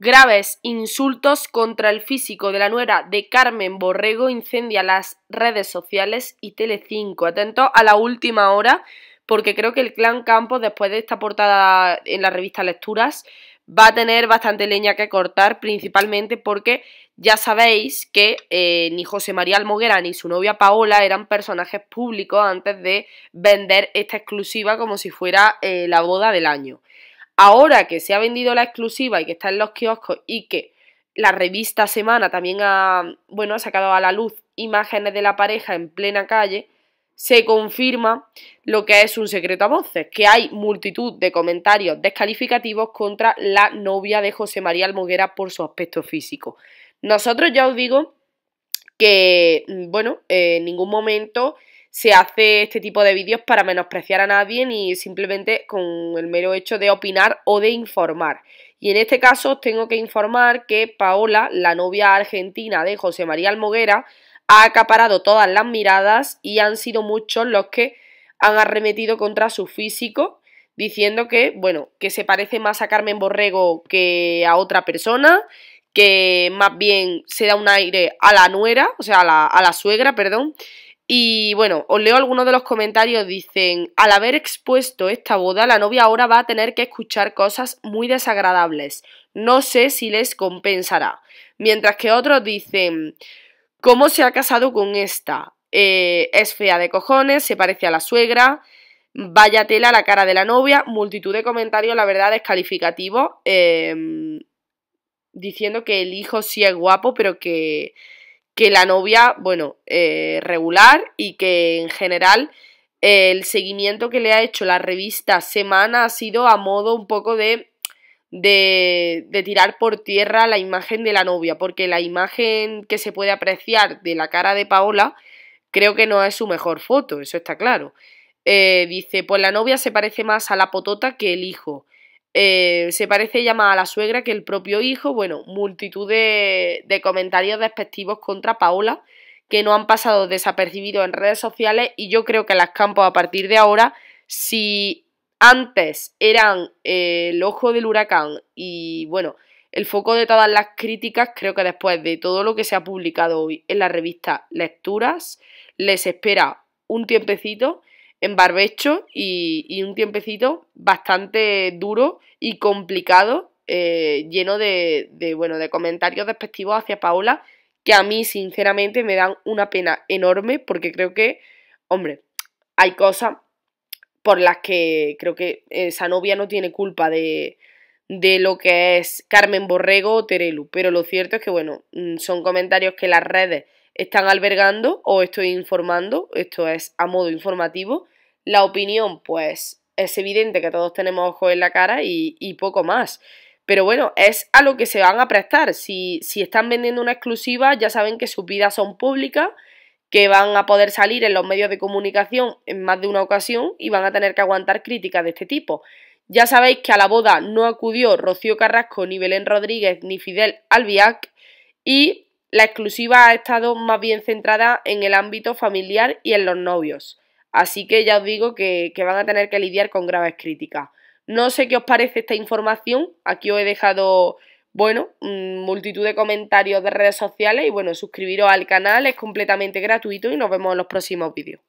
Graves insultos contra el físico de la nuera de Carmen Borrego incendia las redes sociales y Telecinco. Atento a la última hora, porque creo que el clan Campos, después de esta portada en la revista Lecturas, va a tener bastante leña que cortar, principalmente porque ya sabéis que eh, ni José María Almoguera ni su novia Paola eran personajes públicos antes de vender esta exclusiva como si fuera eh, la boda del año. Ahora que se ha vendido la exclusiva y que está en los kioscos y que la revista Semana también ha, bueno, ha sacado a la luz imágenes de la pareja en plena calle, se confirma lo que es un secreto a voces, que hay multitud de comentarios descalificativos contra la novia de José María Almoguera por su aspecto físico. Nosotros ya os digo que, mm, bueno, eh, en ningún momento se hace este tipo de vídeos para menospreciar a nadie ni simplemente con el mero hecho de opinar o de informar. Y en este caso os tengo que informar que Paola, la novia argentina de José María Almoguera, ha acaparado todas las miradas y han sido muchos los que han arremetido contra su físico diciendo que, bueno, que se parece más a Carmen Borrego que a otra persona, que más bien se da un aire a la nuera, o sea, a la suegra, perdón, y bueno, os leo algunos de los comentarios. Dicen, al haber expuesto esta boda, la novia ahora va a tener que escuchar cosas muy desagradables. No sé si les compensará. Mientras que otros dicen, ¿cómo se ha casado con esta? Eh, es fea de cojones, se parece a la suegra. Vaya tela la cara de la novia. Multitud de comentarios, la verdad, descalificativos. Eh, diciendo que el hijo sí es guapo, pero que que la novia, bueno, eh, regular y que en general eh, el seguimiento que le ha hecho la revista Semana ha sido a modo un poco de, de, tirar por tierra la imagen de la novia, porque la imagen que se puede apreciar de la cara de Paola creo que no es su mejor foto, eso está claro. Eh, dice, pues la novia se parece más a la potota que el hijo. Eh, se parece ya a la suegra que el propio hijo. Bueno, multitud de, comentarios despectivos contra Paola que no han pasado desapercibidos en redes sociales y yo creo que las campos a partir de ahora, si antes eran eh, el ojo del huracán y bueno, el foco de todas las críticas, creo que después de todo lo que se ha publicado hoy en la revista Lecturas, les espera un tiempecito en barbecho y, un tiempecito bastante duro y complicado, eh, lleno de, bueno, de comentarios despectivos hacia Paola, que a mí sinceramente me dan una pena enorme porque creo que, hombre, hay cosas por las que creo que esa novia no tiene culpa de, de lo que es Carmen Borrego o Terelu, pero lo cierto es que, bueno, mm, son comentarios que las redes están albergando, o estoy informando, esto es a modo informativo. La opinión, pues es evidente que todos tenemos ojos en la cara y, poco más. Pero bueno, es a lo que se van a prestar. Si, si están vendiendo una exclusiva, ya saben que sus vidas son públicas, que van a poder salir en los medios de comunicación en más de una ocasión y van a tener que aguantar críticas de este tipo. Ya sabéis que a la boda no acudió Rocío Carrasco, ni Belén Rodríguez, ni Fidel Albiac y la exclusiva ha estado más bien centrada en el ámbito familiar y en los novios, así que ya os digo que, van a tener que lidiar con graves críticas. No sé qué os parece esta información, aquí os he dejado, bueno, mm, multitud de comentarios de redes sociales y bueno, suscribiros al canal, es completamente gratuito y nos vemos en los próximos vídeos.